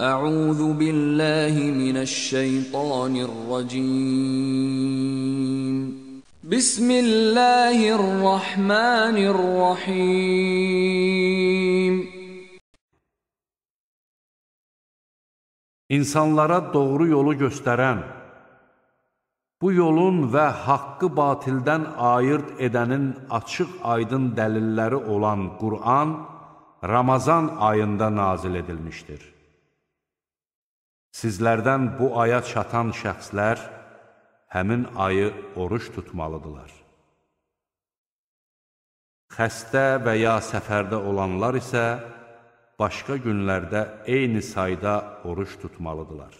أعوذ بالله من الشيطان الرجيم بسم الله الرحمن الرحيم İnsanlara doğru yolu göstərən, bu yolun və haqqı batildən ayırt edənin açıq aydın dəlilləri olan Qur'an, Ramazan ayında nazil edilmişdir. Sizlərdən bu aya çatan şəxslər həmin ayı oruç tutmalıdırlar. Xəstə və ya səfərdə olanlar isə başqa günlərdə eyni sayda oruç tutmalıdırlar.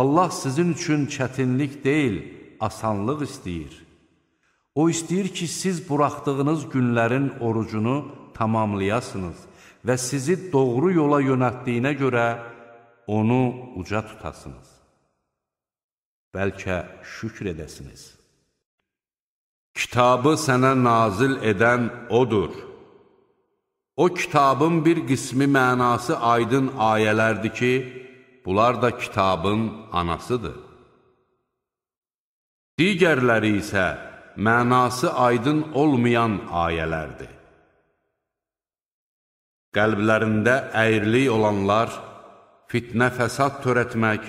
Allah sizin üçün çətinlik deyil, asanlıq istəyir. O istəyir ki, siz buraxdığınız günlərin orucunu tamamlayasınız və sizi doğru yola yönətdiyinə görə onu uca tutasınız. Bəlkə şükr edəsiniz. Kitabı sənə nazil edən odur. O kitabın bir qismi mənası aydın ayələrdir ki, bunlar da kitabın anasıdır. Digərləri isə mənası aydın olmayan ayələrdir qəlblərində əyirlik olanlar fitnə fəsad törətmək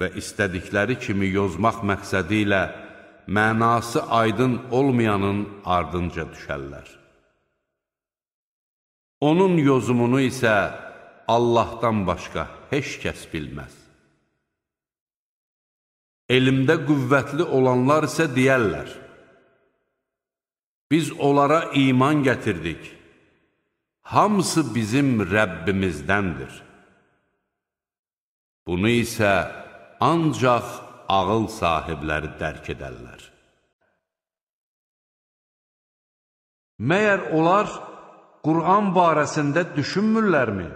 və istədikləri kimi yozmaq məqsədi ilə mənası aydın olmayanın ardınca düşərlər. Onun yozumunu isə Allahdan başqa heç kəs bilməz. Elmdə qüvvətli olanlar isə deyərlər, Biz onlara iman gətirdik hamısı bizim Rəbbimizdəndir. Bunu isə ancaq ağıl sahibləri dərk edərlər. Məyər onlar Qur'an barəsində düşünmürlərmi?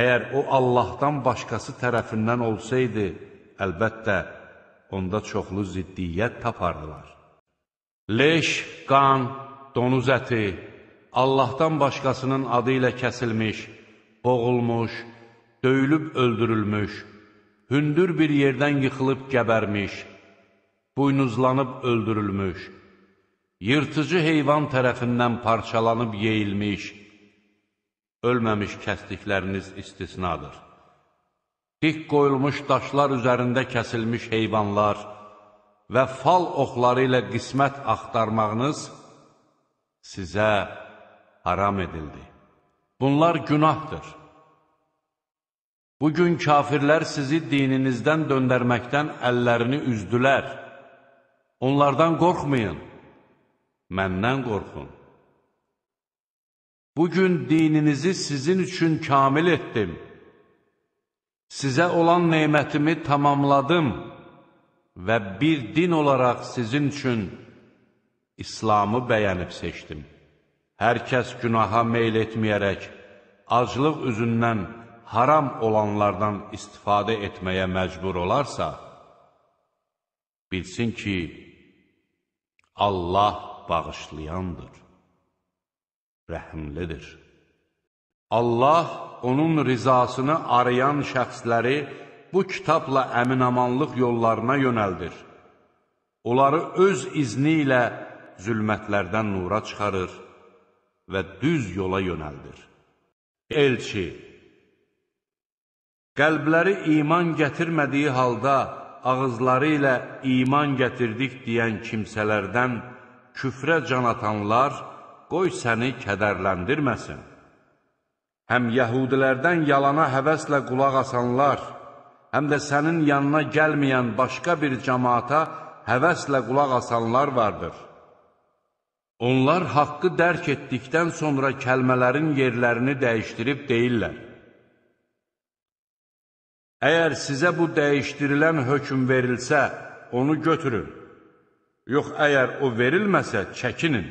Əgər o Allahdan başqası tərəfindən olsaydı, əlbəttə, onda çoxlu ziddiyyət tapardılar. Leş, qan, donuz əti, Allahdan başqasının adı ilə kəsilmiş, boğulmuş, döyülüb öldürülmüş, hündür bir yerdən yıxılıb gəbərmiş, buynuzlanıb öldürülmüş, yırtıcı heyvan tərəfindən parçalanıb yeyilmiş, ölməmiş kəsdikləriniz istisnadır. Dik qoyulmuş daşlar üzərində kəsilmiş heyvanlar və fal oxları ilə qismət axtarmağınız sizə haram edildi. Bunlar günahdır. Bugün kafirlər sizi dininizdən döndərməkdən əllərini üzdülər. Onlardan qorxmayın, məndən qorxun. Bugün dininizi sizin üçün kamil etdim. Sizə olan neymətimi tamamladım və bir din olaraq sizin üçün İslamı bəyənib seçdim. Hər kəs günaha meyl etməyərək, aclıq üzündən haram olanlardan istifadə etməyə məcbur olarsa, bilsin ki, Allah bağışlayandır, rəhimlidir. Allah onun rizasını arayan şəxsləri bu kitabla əminamanlıq yollarına yönəldir. Onları öz izni ilə zülmətlərdən nura çıxarır və düz yola yönəldir. Elçi Qəlbləri iman gətirmədiyi halda ağızları ilə iman gətirdik deyən kimsələrdən küfrə can atanlar qoy səni kədərləndirməsin. Həm yəhudilərdən yalana həvəslə qulaq asanlar, həm də sənin yanına gəlməyən başqa bir cəmaata həvəslə qulaq asanlar vardır. Onlar haqqı dərk etdikdən sonra kəlmələrin yerlərini dəyişdirib deyirlər. Əgər sizə bu dəyişdirilən hökm verilsə, onu götürün. Yox, əgər o verilməsə, çəkinin.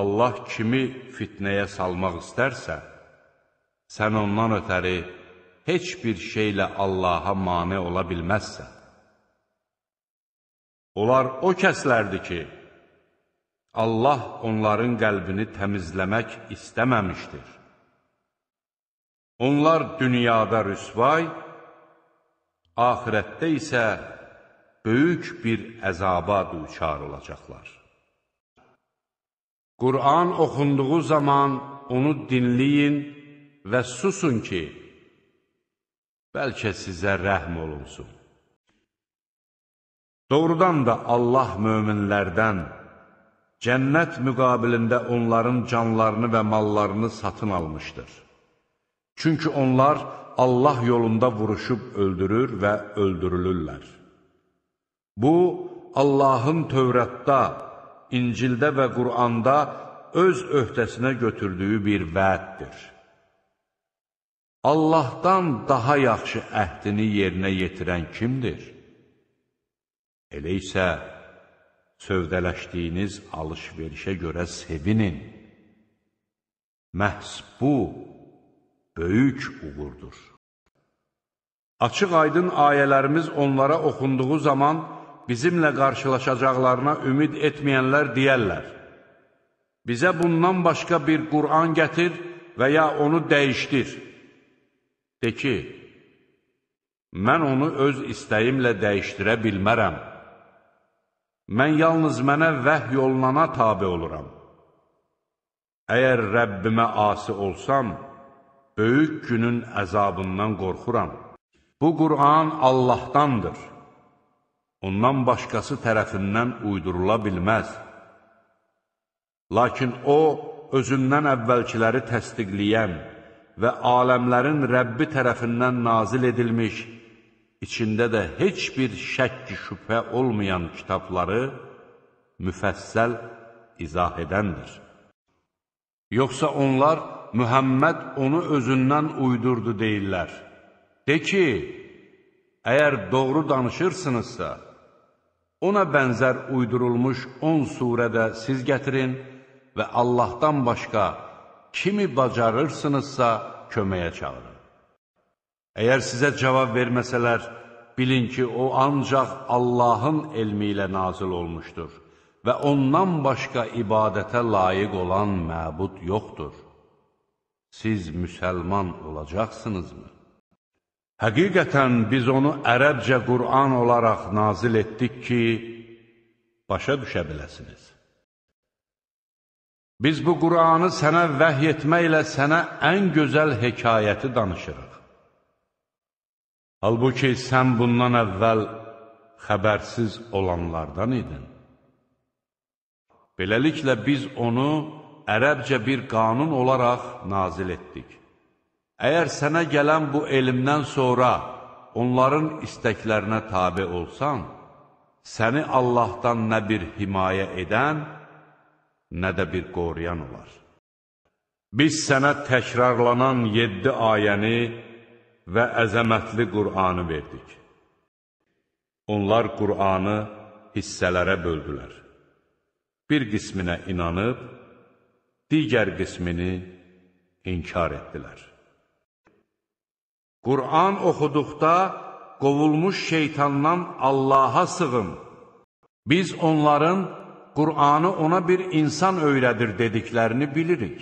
Allah kimi fitnəyə salmaq istərsə, sən ondan ötəri heç bir şeylə Allaha mane ola bilməzsən. Onlar o kəslərdir ki, Allah onların qəlbini təmizləmək istəməmişdir. Onlar dünyada rüsvay, axirətdə isə böyük bir əzaba düçar olacaqlar. Qur'an oxunduğu zaman onu dinləyin və susun ki, bəlkə sizə rəhm olunsun. Doğrudan da Allah möminlərdən cənnət müqabilində onların canlarını və mallarını satın almışdır. Çünki onlar Allah yolunda vuruşub öldürür və öldürülürlər. Bu, Allahın Tövratda, İncildə və Quranda öz öhdəsinə götürdüyü bir vəddir. Allahdan daha yaxşı əhdini yerinə yetirən kimdir? Elə isə sövdələşdiyiniz alış-verişə görə sevinin. Məhz bu, böyük uğurdur. Açıq aydın ayələrimiz onlara oxunduğu zaman bizimlə qarşılaşacaqlarına ümid etməyənlər deyərlər. Bizə bundan başqa bir Qur'an gətir və ya onu dəyişdir. De ki, mən onu öz istəyimlə dəyişdirə bilmərəm. Mən yalnız mənə vəhy olunana tabi oluram. Əgər Rəbbimə asi olsam, böyük günün əzabından qorxuram. Bu Qur'an Allahdandır. Ondan başqası tərəfindən uydurula bilməz. Lakin O, özündən əvvəlkiləri təsdiqləyən və aləmlərin Rəbbi tərəfindən nazil edilmiş, içində də heç bir şəkk-şübhə olmayan kitabları müfəssəl izah edəndir. Yoxsa onlar Mühəmməd onu özündən uydurdu deyirlər. De ki, əgər doğru danışırsınızsa, ona bənzər uydurulmuş 10 surədə siz gətirin və Allahdan başqa kimi bacarırsınızsa köməyə çağırın. Əgər sizə cavab verməsələr, bilin ki, o ancaq Allahın elmi ilə nazil olmuşdur və ondan başqa ibadətə layiq olan məbud yoxdur. Siz müsəlman olacaqsınızmı? Həqiqətən biz onu ərəbcə Qur'an olaraq nazil etdik ki, başa düşə biləsiniz. Biz bu Qur'anı sənə vəhy etməklə sənə ən gözəl hekayəti danışırıq. Halbuki sən bundan əvvəl xəbərsiz olanlardan idin. Beləliklə, biz onu ərəbcə bir qanun olaraq nazil etdik. Əgər sənə gələn bu elmdən sonra onların istəklərinə tabi olsan, səni Allahdan nə bir himayə edən, nə də bir qoruyan olar. Biz sənə təkrarlanan yeddi ayəni və əzəmətli Qur'anı verdik. Onlar Qur'anı hissələrə böldülər. Bir qisminə inanıb, digər qismini inkar etdilər. Qur'an oxuduqda qovulmuş şeytandan Allaha sığın. Biz onların Qur'anı ona bir insan öyrədir dediklərini bilirik.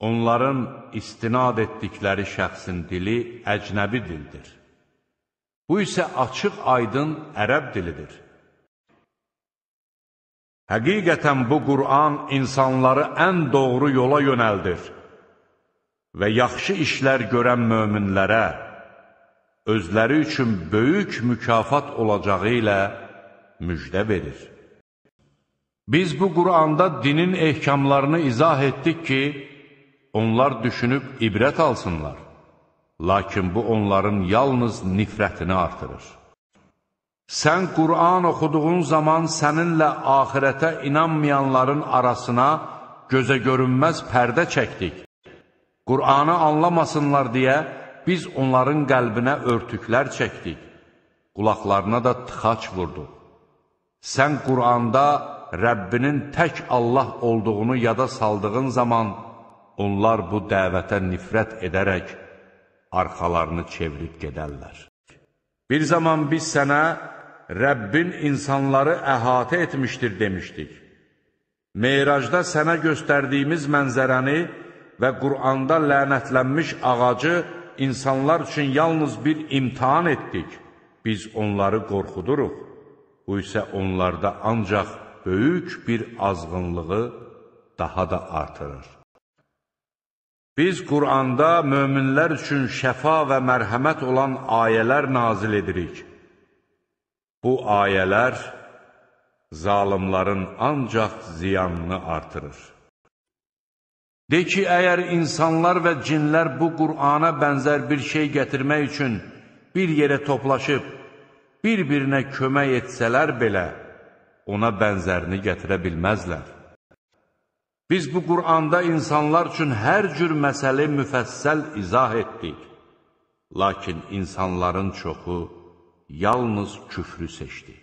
Onların istinad etdikləri şəxsin dili əcnəbi dildir. Bu isə açıq-aydın ərəb dilidir. Həqiqətən bu Qur'an insanları ən doğru yola yönəldir və yaxşı işlər görən möminlərə özləri üçün böyük mükafat olacağı ilə müjdə verir. Biz bu Qur'anda dinin ehkamlarını izah etdik ki, onlar düşünüb ibrət alsınlar. Lakin bu onların yalnız nifrətini artırır. Sən Qur'an oxuduğun zaman səninlə axirətə inanmayanların arasına gözə görünməz pərdə çəkdik. Qur'anı anlamasınlar deyə biz onların qəlbinə örtüklər çəkdik. Qulaqlarına da tıxaç vurduq. Sən Qur'anda Rəbbinin tək Allah olduğunu yada saldığın zaman, onlar bu dəvətə nifrət edərək arxalarını çevirib gedərlər. Bir zaman biz sənə Rəbbin insanları əhatə etmişdir demişdik. Meyracda sənə göstərdiyimiz mənzərəni və Quranda lənətlənmiş ağacı insanlar üçün yalnız bir imtihan etdik. Biz onları qorxuduruq. Bu isə onlarda ancaq böyük bir azğınlığı daha da artırır. Biz Quranda möminlər üçün şəfa və mərhəmət olan ayələr nazil edirik. Bu ayələr zalimların ancaq ziyanını artırır. De ki, əgər insanlar və cinlər bu Qurana bənzər bir şey gətirmək üçün bir yerə toplaşıb, bir-birinə kömək etsələr belə, ona bənzərini gətirə bilməzlər. Biz bu Quranda insanlar üçün hər cür məsələ müfəssəl izah etdik. Lakin insanların çoxu yalnız küfrü seçdi.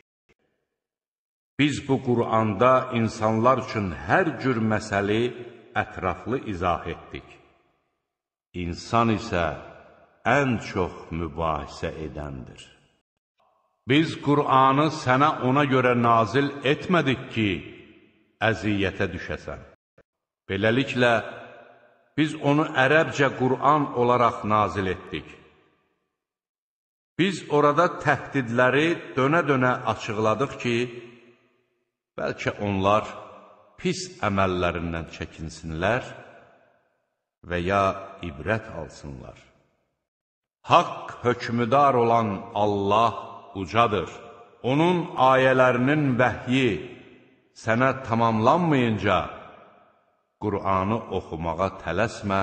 Biz bu Quranda insanlar üçün hər cür məsəli ətraflı izah etdik. İnsan isə ən çox mübahisə edəndir. Biz Qur'anı sənə ona görə nazil etmədik ki, əziyyətə düşəsən. Beləliklə, biz onu ərəbcə Qur'an olaraq nazil etdik. Biz orada təhdidləri dönə-dönə açıqladıq ki, bəlkə onlar pis əməllərindən çəkinsinlər və ya ibrət alsınlar. Haqq hökmüdar olan Allah ucadır. Onun ayələrinin vəhyi sənə tamamlanmayınca, Qur'anı oxumağa tələsmə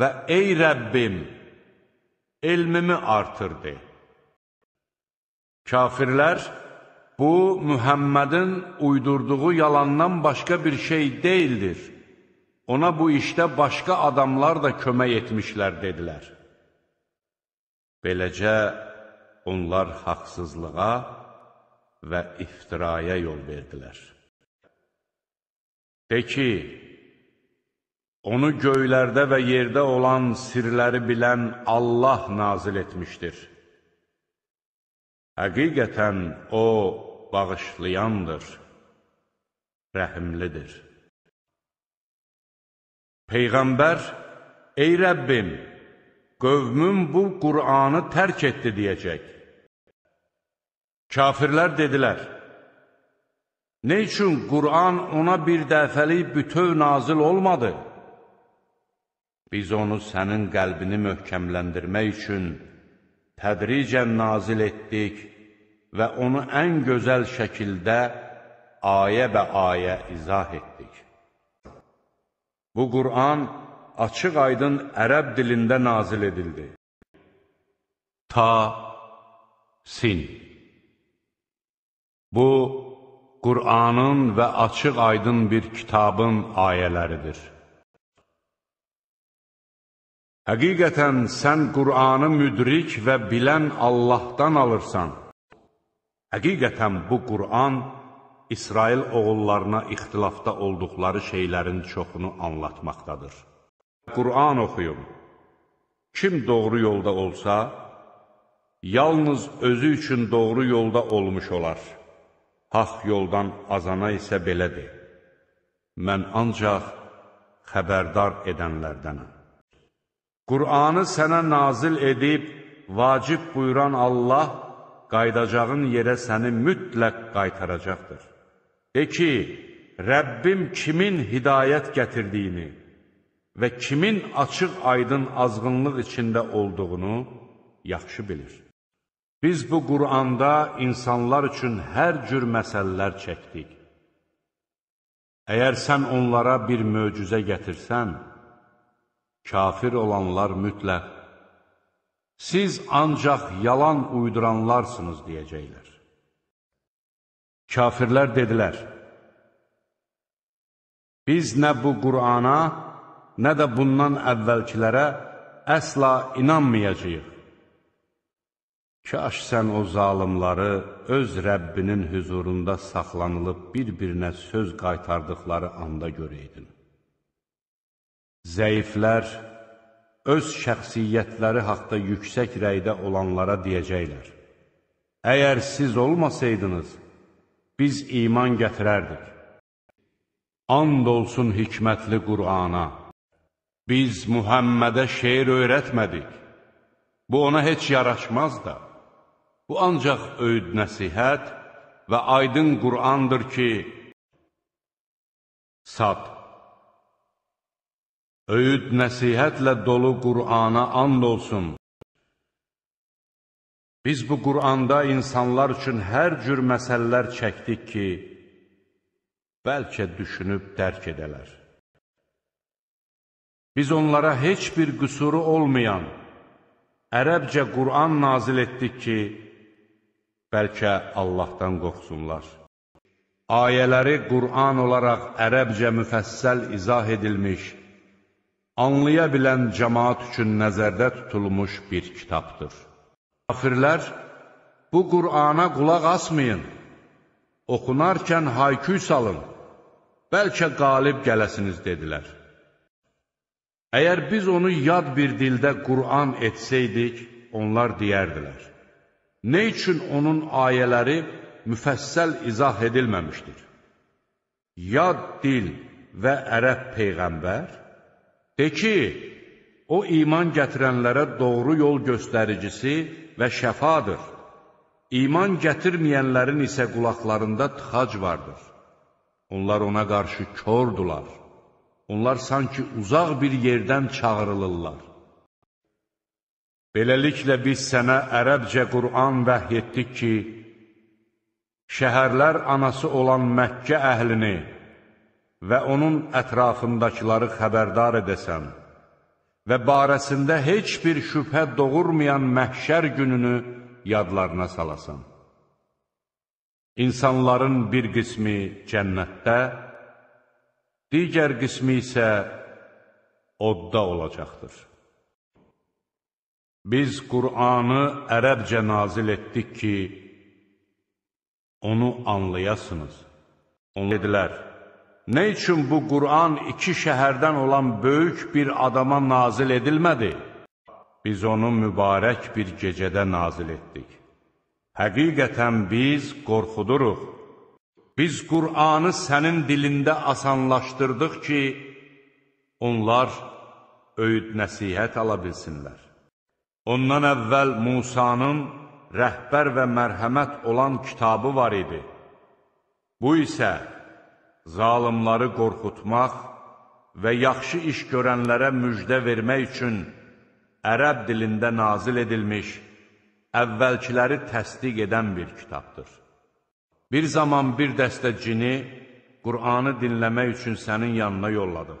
və ey Rəbbim, elmimi artırdı. Kafirlər, bu Mühəmmədin uydurduğu yalandan başqa bir şey deyildir. Ona bu işdə başqa adamlar da kömək etmişlər, dedilər. Beləcə, onlar haqsızlığa və iftiraya yol verdilər. De ki, onu göylərdə və yerdə olan sirləri bilən Allah nazil etmişdir. Həqiqətən O bağışlayandır, rəhimlidir. Peyğəmbər, ey Rəbbim, qövmüm bu Qur'anı tərk etdi deyəcək. Kafirlər dedilər, Nə üçün Qur'an ona bir dəfəlik bütöv nazil olmadı? Biz onu sənin qəlbini möhkəmləndirmək üçün tədricən nazil etdik və onu ən gözəl şəkildə ayə bə ayə izah etdik. Bu Qur'an açıq aydın ərəb dilində nazil edildi. Ta Sin Bu Qur'anın və açıq-aydın bir kitabın ayələridir. Həqiqətən sən Qur'anı müdrik və bilən Allahdan alırsan. Həqiqətən bu Qur'an İsrail oğullarına ixtilafda olduqları şeylərin çoxunu anlatmaqdadır. Qur'an oxuyun. Kim doğru yolda olsa, yalnız özü üçün doğru yolda olmuş olar haq yoldan azana isə belədir. Mən ancaq xəbərdar edənlərdənəm. Qur'anı sənə nazil edib, vacib buyuran Allah, qaydacağın yerə səni mütləq qaytaracaqdır. De ki, Rəbbim kimin hidayət gətirdiyini və kimin açıq aydın azğınlıq içində olduğunu yaxşı bilir. Biz bu Quranda insanlar üçün hər cür məsələlər çəkdik. Əgər sən onlara bir möcüzə gətirsən, kafir olanlar mütləq, siz ancaq yalan uyduranlarsınız deyəcəklər. Kafirlər dedilər, biz nə bu Qurana, nə də bundan əvvəlkilərə əsla inanmayacaq. Kaş sən o zalımları öz Rəbbinin hüzurunda saxlanılıb bir-birinə söz qaytardıqları anda görəydin. Zəiflər öz şəxsiyyətləri haqda yüksək rəydə olanlara deyəcəklər. Əgər siz olmasaydınız, biz iman gətirərdik. And olsun hikmətli Qur'ana, biz Muhammədə şeir öyrətmədik. Bu ona heç yaraşmaz da. Bu ancaq öyüd nəsihət və aydın Qurandır ki, sad. Öyüd nəsihətlə dolu Qurana and olsun. Biz bu Quranda insanlar üçün hər cür məsələlər çəkdik ki, bəlkə düşünüb dərk edələr. Biz onlara heç bir qüsuru olmayan, ərəbcə Quran nazil etdik ki, bəlkə Allahdan qorxsunlar. Ayələri Qur'an olaraq ərəbcə müfəssəl izah edilmiş, anlaya bilən cəmaat üçün nəzərdə tutulmuş bir kitabdır. Kafirlər, bu Qur'ana qulaq asmayın, oxunarkən hayküy salın, bəlkə qalib gələsiniz, dedilər. Əgər biz onu yad bir dildə Qur'an etsəydik, onlar deyərdilər nə üçün onun ayələri müfəssəl izah edilməmişdir? Ya dil və ərəb peyğəmbər? De ki, o iman gətirənlərə doğru yol göstəricisi və şəfadır. İman gətirməyənlərin isə qulaqlarında tıxac vardır. Onlar ona qarşı kordular. Onlar sanki uzaq bir yerdən çağırılırlar. Beləliklə biz sənə ərəbcə Qur'an vəhy etdik ki, şəhərlər anası olan Məkkə əhlini və onun ətrafındakıları xəbərdar edəsən və barəsində heç bir şübhə doğurmayan məhşər gününü yadlarına salasan. İnsanların bir qismi cənnətdə, digər qismi isə odda olacaqdır. Biz Qur'anı ərəbcə nazil etdik ki, onu anlayasınız. Onu dedilər, nə üçün bu Qur'an iki şəhərdən olan böyük bir adama nazil edilmədi? Biz onu mübarək bir gecədə nazil etdik. Həqiqətən biz qorxuduruq. Biz Qur'anı sənin dilində asanlaşdırdıq ki, onlar öyüd nəsihət ala bilsinlər. Ondan əvvəl Musanın rəhbər və mərhəmət olan kitabı var idi. Bu isə zalimları qorxutmaq və yaxşı iş görənlərə müjdə vermək üçün ərəb dilində nazil edilmiş, əvvəlkiləri təsdiq edən bir kitabdır. Bir zaman bir dəstə cini Qur'anı dinləmək üçün sənin yanına yolladıq.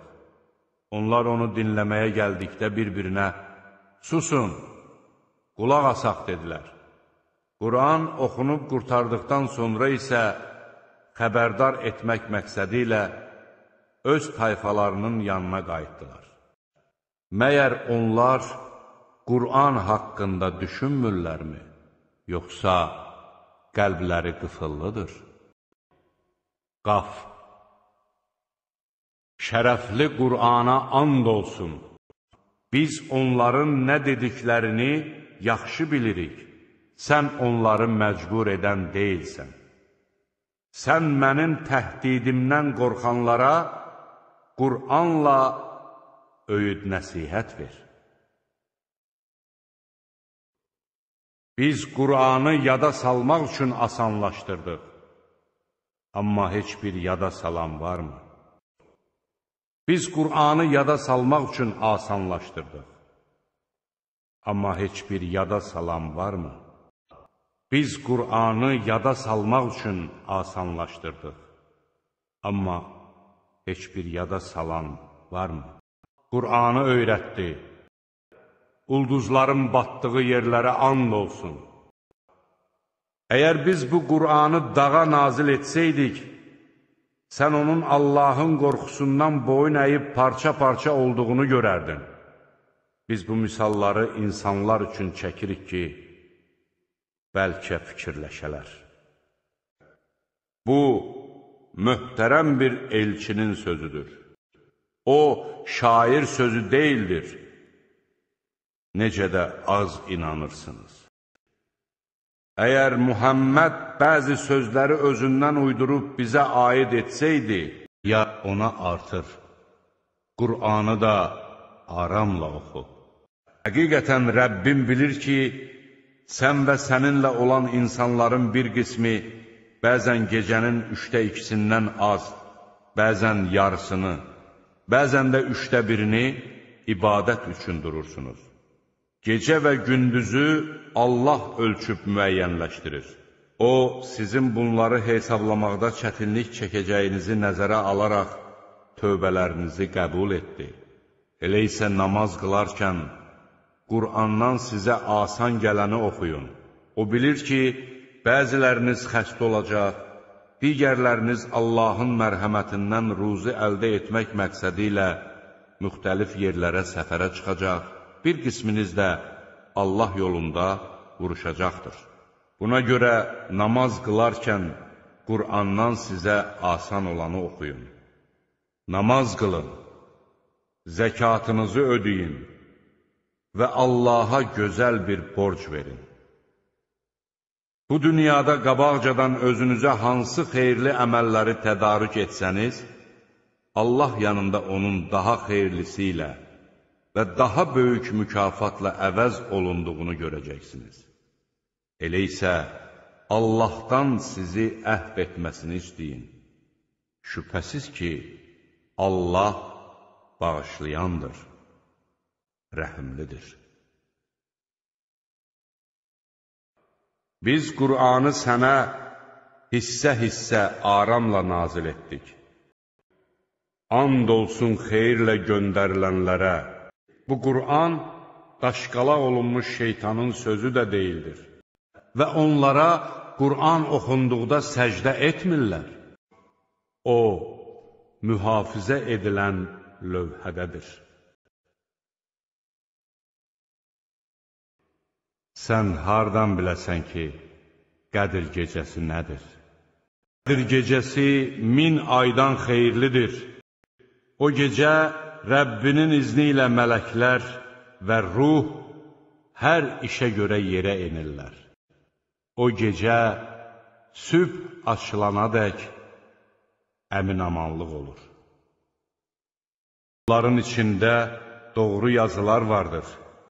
Onlar onu dinləməyə gəldikdə bir-birinə susun, qulaq asaq dedilər. Quran oxunub qurtardıqdan sonra isə xəbərdar etmək məqsədi ilə öz tayfalarının yanına qayıtdılar. Məyər onlar Quran haqqında düşünmürlərmi, yoxsa qəlbləri qıfıllıdır? Qaf Şərəfli Qurana and olsun! Biz onların nə dediklərini yaxşı bilirik. Sən onları məcbur edən deyilsən. Sən mənim təhdidimdən qorxanlara Qur'anla öyüd nəsihət ver. Biz Qur'anı yada salmaq üçün asanlaşdırdıq. Amma heç bir yada salan varmı? Biz Qur'anı yada salmaq üçün asanlaşdırdıq. Amma heç bir yada salan varmı? Biz Qur'anı yada salmaq üçün asanlaşdırdıq. Amma heç bir yada salan varmı? Qur'anı öyrətdi. Ulduzların batdığı yerlərə and olsun. Əgər biz bu Qur'anı dağa nazil etsəydik, sən onun Allahın qorxusundan boyun əyib parça-parça olduğunu görərdin. Biz bu misalları insanlar üçün çəkirik ki, bəlkə fikirləşələr. Bu, möhtərəm bir elçinin sözüdür. O, şair sözü deyildir. Necə də az inanırsınız. Əgər Muhammed bəzi sözləri özündən uydurub bizə aid etsəydi, ya ona artır. Qur'anı da aramla oxu. Həqiqətən Rəbbim bilir ki, sən və səninlə olan insanların bir qismi bəzən gecənin üçdə ikisindən az, bəzən yarısını, bəzən də üçdə birini ibadət üçün durursunuz. Gecə və gündüzü Allah ölçüb müəyyənləşdirir. O, sizin bunları hesablamaqda çətinlik çəkəcəyinizi nəzərə alaraq tövbələrinizi qəbul etdi. Elə isə namaz qılarkən, Qur'andan sizə asan gələni oxuyun. O bilir ki, bəziləriniz xəst olacaq, digərləriniz Allahın mərhəmətindən ruzi əldə etmək məqsədi ilə müxtəlif yerlərə səfərə çıxacaq bir qisminiz də Allah yolunda vuruşacaqdır. Buna görə namaz qılarkən Qur'andan sizə asan olanı oxuyun. Namaz qılın, zəkatınızı ödəyin və Allaha gözəl bir borc verin. Bu dünyada qabaqcadan özünüzə hansı xeyirli əməlləri tədarük etsəniz, Allah yanında onun daha xeyirlisi ilə, və daha böyük mükafatla əvəz olunduğunu görəcəksiniz. Elə isə Allahdan sizi əhv etməsini istəyin. Şübhəsiz ki, Allah bağışlayandır, rəhimlidir. Biz Qur'anı sənə hissə-hissə aramla nazil etdik. And olsun xeyirlə göndərilənlərə, Bu Qur'an daşqalaq olunmuş şeytanın sözü də deyildir. Və onlara Qur'an oxunduqda səcdə etmirlər. O, mühafizə edilən lövhədədir. Sən hardan biləsən ki, Qədir gecəsi nədir? Qədir gecəsi min aydan xeyirlidir. O gecə Rəbbinin izni ilə mələklər və ruh hər işə görə yerə enirlər. O gecə sübh açılanadək əminamanlıq olur. Bunların içində doğru yazılar vardır.